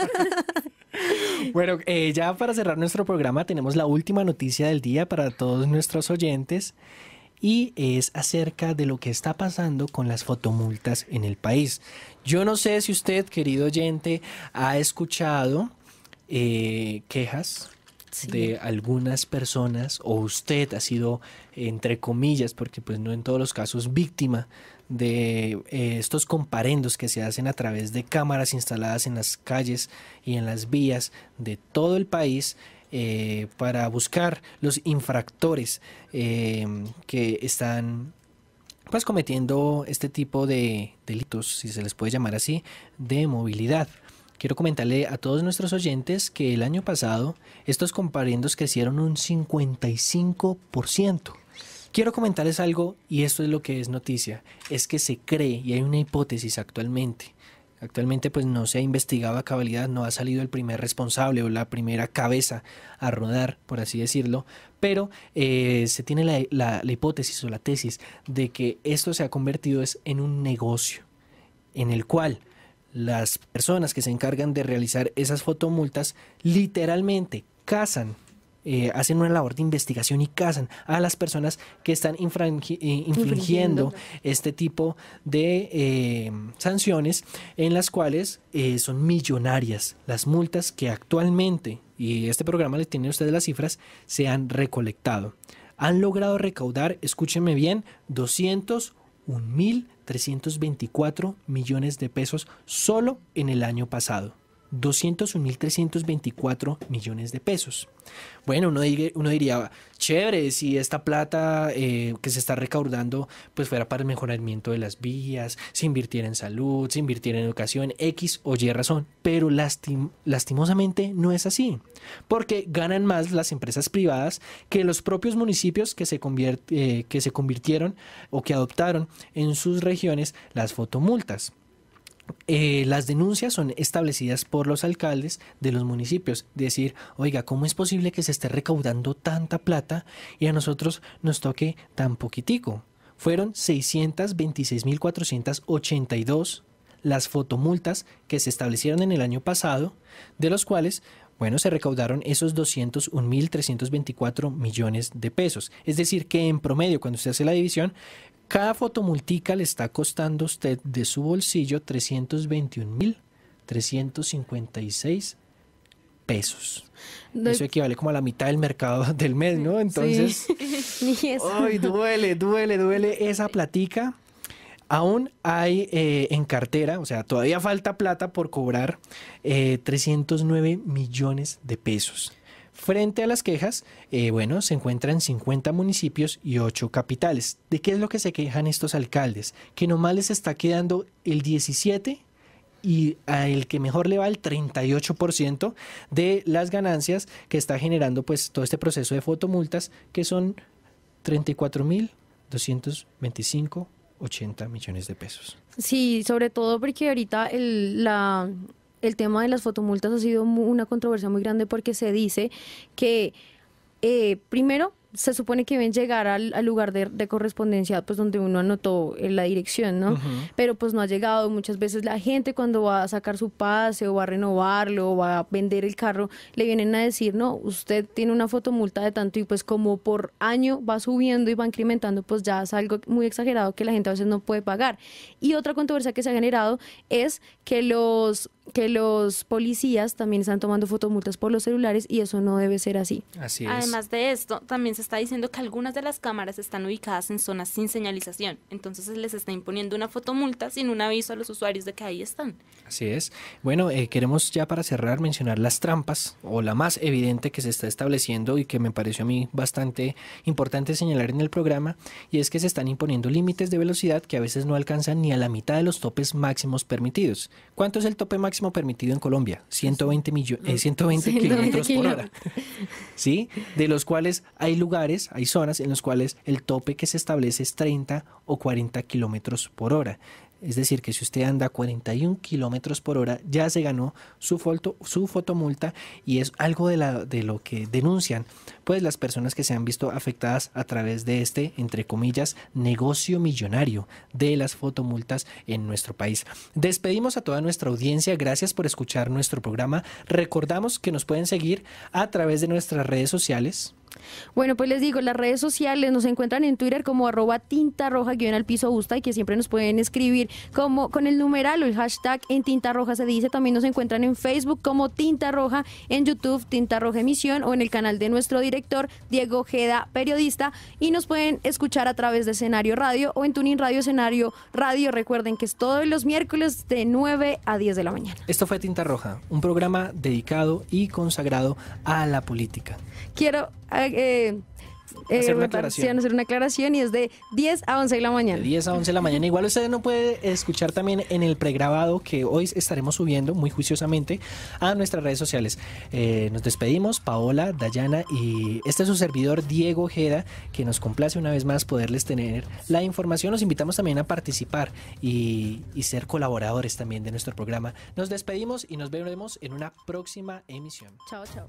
bueno, eh, ya para cerrar nuestro programa tenemos la última noticia del día para todos nuestros oyentes y es acerca de lo que está pasando con las fotomultas en el país. Yo no sé si usted, querido oyente, ha escuchado eh, quejas de algunas personas o usted ha sido, entre comillas, porque pues no en todos los casos, víctima de eh, estos comparendos que se hacen a través de cámaras instaladas en las calles y en las vías de todo el país. Eh, para buscar los infractores eh, que están pues cometiendo este tipo de delitos, si se les puede llamar así, de movilidad. Quiero comentarle a todos nuestros oyentes que el año pasado estos comparendos crecieron un 55%. Quiero comentarles algo, y esto es lo que es noticia, es que se cree y hay una hipótesis actualmente. Actualmente pues no se ha investigado a cabalidad, no ha salido el primer responsable o la primera cabeza a rodar, por así decirlo, pero eh, se tiene la, hipótesis o la tesis de que esto se ha convertido en un negocio en el cual las personas que se encargan de realizar esas fotomultas literalmente cazan eh, hacen una labor de investigación y cazan a las personas que están eh, infringiendo este tipo de eh, sanciones en las cuales son millonarias las multas que actualmente, y este programa le tiene a ustedes las cifras, se han recolectado. Han logrado recaudar, escúchenme bien, 200 1.324 millones de pesos solo en el año pasado. 201.324 millones de pesos. Bueno, uno, diría, chévere, si esta plata eh, que se está recaudando pues fuera para el mejoramiento de las vías, se invirtiera en salud, se invirtiera en educación, X o Y razón, pero lastimosamente no es así, porque ganan más las empresas privadas que los propios municipios que se, eh, que se convirtieron o que adoptaron en sus regiones las fotomultas. Eh, las denuncias son establecidas por los alcaldes de los municipios. Decir, oiga, ¿cómo es posible que se esté recaudando tanta plata y a nosotros nos toque tan poquitico? Fueron 626.482 las fotomultas que se establecieron en el año pasado, de los cuales bueno, se recaudaron esos 201.324 millones de pesos. Es decir, que en promedio, cuando usted hace la división, cada fotomultica le está costando a usted de su bolsillo 321.356 pesos. Eso equivale como a la mitad del mercado del mes, ¿no? Entonces, sí. ay, duele, duele, duele esa platica. Aún hay eh, en cartera, o sea, todavía falta plata por cobrar 309 eh, millones de pesos. Frente a las quejas, eh, bueno, se encuentran 50 municipios y 8 capitales. ¿De qué es lo que se quejan estos alcaldes? Que nomás les está quedando el 17 y al que mejor le va el 38% de las ganancias que está generando pues todo este proceso de fotomultas que son 34.225 80 millones de pesos. Sí, sobre todo porque ahorita el, la, el tema de las fotomultas ha sido una controversia muy grande porque se dice que eh, primero se supone que deben llegar al, lugar de, correspondencia, pues donde uno anotó eh, la dirección, ¿no? Pero pues no ha llegado. Muchas veces la gente cuando va a sacar su pase o va a renovarlo o va a vender el carro, le vienen a decir, no, usted tiene una fotomulta de tanto y pues como por año va subiendo y va incrementando, pues ya es algo muy exagerado que la gente a veces no puede pagar. Y otra controversia que se ha generado es que los que los policías también están tomando fotomultas por los celulares y eso no debe ser así. Así es. Además de esto, también está diciendo que algunas de las cámaras están ubicadas en zonas sin señalización, entonces les está imponiendo una fotomulta sin un aviso a los usuarios de que ahí están. Así es. Bueno, eh, queremos ya para cerrar mencionar las trampas o la más evidente que se está estableciendo y que me pareció a mí bastante importante señalar en el programa, y es que se están imponiendo límites de velocidad que a veces no alcanzan ni a la mitad de los topes máximos permitidos. ¿Cuánto es el tope máximo permitido en Colombia? 120, millones. 120, 120 kilómetros por hora. ¿sí? De los cuales hay lugares, hay zonas en los cuales el tope que se establece es 30 o 40 kilómetros por hora. Es decir, que si usted anda 41 kilómetros por hora, ya se ganó su, foto, su fotomulta y es algo de, la, de lo que denuncian, pues las personas que se han visto afectadas a través de este, entre comillas, negocio millonario de las fotomultas en nuestro país. Despedimos a toda nuestra audiencia. Gracias por escuchar nuestro programa. Recordamos que nos pueden seguir a través de nuestras redes sociales bueno, pues les digo, las redes sociales nos encuentran en Twitter como arroba tinta roja al piso gusta y que siempre nos pueden escribir como con el numeral o el hashtag en tinta roja se dice. También nos encuentran en Facebook como tinta roja, en YouTube tinta roja emisión o en el canal de nuestro director Diego Geda periodista. Y nos pueden escuchar a través de escenario radio o en Tuning Radio Escenario Radio. Recuerden que es todos los miércoles de 9 a 10 de la mañana. Esto fue Tinta Roja, un programa dedicado y consagrado a la política. Quiero eh, eh, eh, hacer una aclaración. y es de 10 a 11 de la mañana. De 10 a 11 de la mañana. Igual usted no puede escuchar también en el pregrabado que hoy estaremos subiendo muy juiciosamente a nuestras redes sociales. nos despedimos, Paola, Dayana y este es su servidor Diego Ojeda, que nos complace una vez más poderles tener la información. Los invitamos también a participar y, y ser colaboradores también de nuestro programa. Nos despedimos y nos veremos en una próxima emisión. Chao, chao.